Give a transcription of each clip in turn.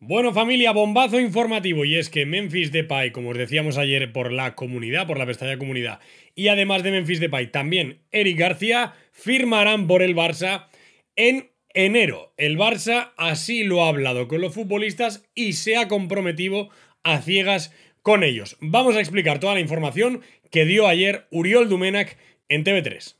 Bueno familia, bombazo informativo y es que Memphis Depay, como os decíamos ayer por la comunidad, por la pestaña comunidad, y además de Memphis Depay, también Eric García firmarán por el Barça en enero. El Barça así lo ha hablado con los futbolistas y se ha comprometido a ciegas con ellos. Vamos a explicar toda la información que dio ayer Uriol Dumenac en TV3.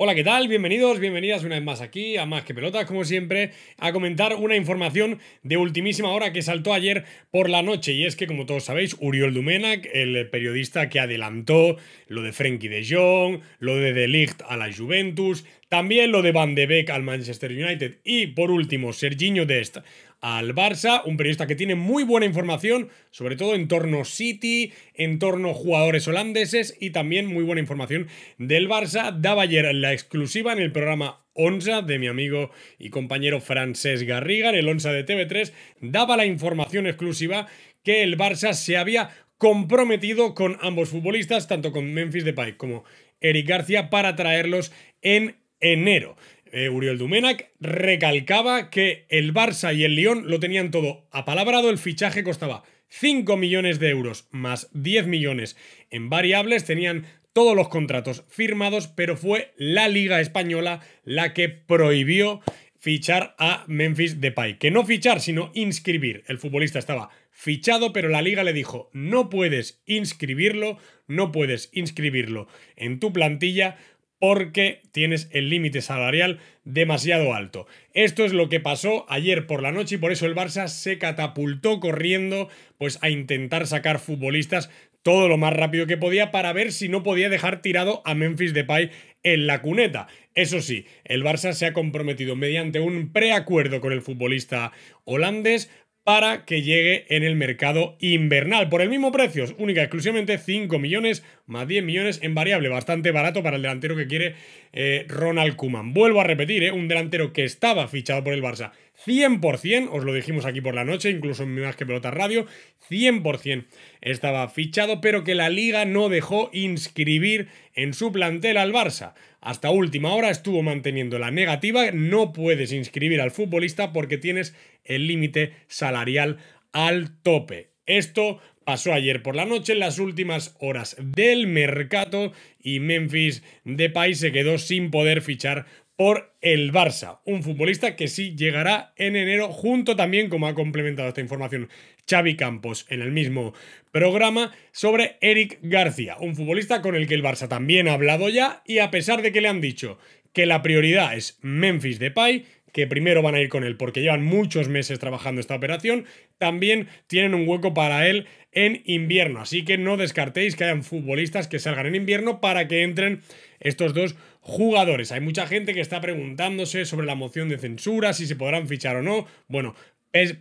Hola, ¿qué tal? Bienvenidos, bienvenidas una vez más aquí a Más que Pelotas, como siempre, a comentar una información de ultimísima hora que saltó ayer por la noche. Y es que, como todos sabéis, Uriol Dumenac, el periodista que adelantó lo de Frenkie de Jong, lo de De Ligt a la Juventus, también lo de Van de Beek al Manchester United. Y por último, Serginho Dest al Barça, un periodista que tiene muy buena información, sobre todo en torno City, en torno jugadores holandeses y también muy buena información del Barça. Daba ayer la exclusiva en el programa ONSA de mi amigo y compañero Francés Garriga, en el ONSA de TV3, daba la información exclusiva que el Barça se había comprometido con ambos futbolistas, tanto con Memphis Depay como Eric García, para traerlos en enero. Eh, Uriel Dumenac recalcaba que el Barça y el Lyon lo tenían todo apalabrado, el fichaje costaba 5 millones de euros más 10 millones en variables, tenían todos los contratos firmados, pero fue la Liga Española la que prohibió fichar a Memphis Depay. Que no fichar, sino inscribir. El futbolista estaba fichado, pero la liga le dijo, no puedes inscribirlo, no puedes inscribirlo en tu plantilla porque tienes el límite salarial demasiado alto. Esto es lo que pasó ayer por la noche y por eso el Barça se catapultó corriendo pues a intentar sacar futbolistas todo lo más rápido que podía para ver si no podía dejar tirado a Memphis Depay en la cuneta. Eso sí, el Barça se ha comprometido mediante un preacuerdo con el futbolista holandés para que llegue en el mercado invernal. Por el mismo precio, única exclusivamente 5 millones más 10 millones en variable. Bastante barato para el delantero que quiere eh, Ronald Kuman. Vuelvo a repetir, eh, un delantero que estaba fichado por el Barça 100%, os lo dijimos aquí por la noche, incluso en Más que Pelota Radio, 100% estaba fichado, pero que la liga no dejó inscribir en su plantel al Barça. Hasta última hora estuvo manteniendo la negativa, no puedes inscribir al futbolista porque tienes el límite salarial al tope. Esto pasó ayer por la noche en las últimas horas del mercado y Memphis Depay se quedó sin poder fichar por el Barça, un futbolista que sí llegará en enero, junto también, como ha complementado esta información Xavi Campos en el mismo programa, sobre Eric García, un futbolista con el que el Barça también ha hablado ya y a pesar de que le han dicho que la prioridad es Memphis Depay, que primero van a ir con él porque llevan muchos meses trabajando esta operación, también tienen un hueco para él en invierno. Así que no descartéis que hayan futbolistas que salgan en invierno para que entren estos dos jugadores. Hay mucha gente que está preguntándose sobre la moción de censura, si se podrán fichar o no. Bueno,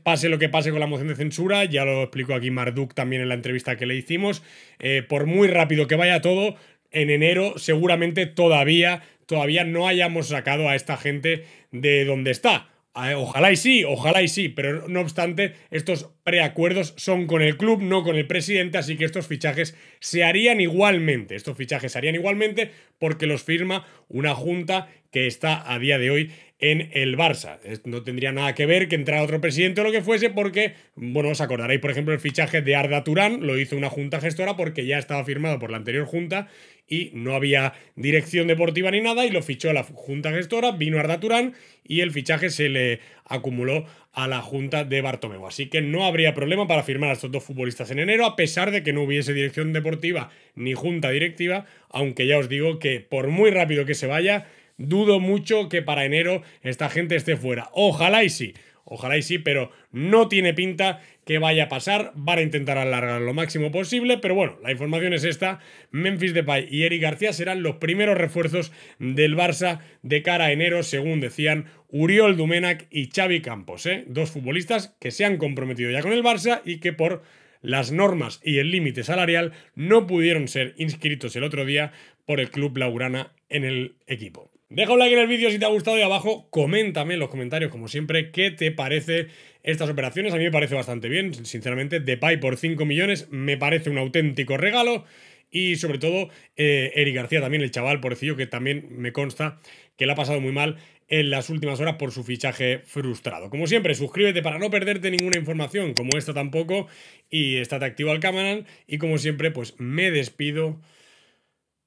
pase lo que pase con la moción de censura, ya lo explicó aquí Marduk también en la entrevista que le hicimos, eh, por muy rápido que vaya todo, en enero seguramente todavía, todavía no hayamos sacado a esta gente de donde está. Ojalá y sí, ojalá y sí, pero no obstante, estos preacuerdos son con el club, no con el presidente, así que estos fichajes se harían igualmente. Estos fichajes se harían igualmente porque los firma una junta que está a día de hoy en el Barça. No tendría nada que ver que entrara otro presidente o lo que fuese, porque, bueno, os acordaréis, por ejemplo, el fichaje de Arda Turán, lo hizo una junta gestora porque ya estaba firmado por la anterior junta y no había dirección deportiva ni nada, y lo fichó la junta gestora, vino Arda Turán y el fichaje se le acumuló a la junta de Bartomeu. Así que no habría problema para firmar a estos dos futbolistas en enero, a pesar de que no hubiese dirección deportiva ni junta directiva, aunque ya os digo que por muy rápido que se vaya, dudo mucho que para enero esta gente esté fuera. Ojalá y sí. Ojalá y sí, pero no tiene pinta que vaya a pasar. Van a intentar alargar lo máximo posible, pero bueno, la información es esta. Memphis Depay y Eric García serán los primeros refuerzos del Barça de cara a enero, según decían Uriol Dumenac y Xavi Campos. ¿eh? Dos futbolistas que se han comprometido ya con el Barça y que por las normas y el límite salarial no pudieron ser inscritos el otro día por el club laurana en el equipo. Deja un like en el vídeo si te ha gustado y abajo coméntame en los comentarios, como siempre, qué te parece estas operaciones. A mí me parece bastante bien, sinceramente. de Depay por 5 millones me parece un auténtico regalo. Y sobre todo, eh, Eric García también, el chaval pobrecillo, que también me consta que le ha pasado muy mal en las últimas horas por su fichaje frustrado. Como siempre, suscríbete para no perderte ninguna información, como esta tampoco, y estate activo al canal. Y como siempre, pues me despido.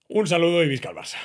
Un saludo y visca al Barça.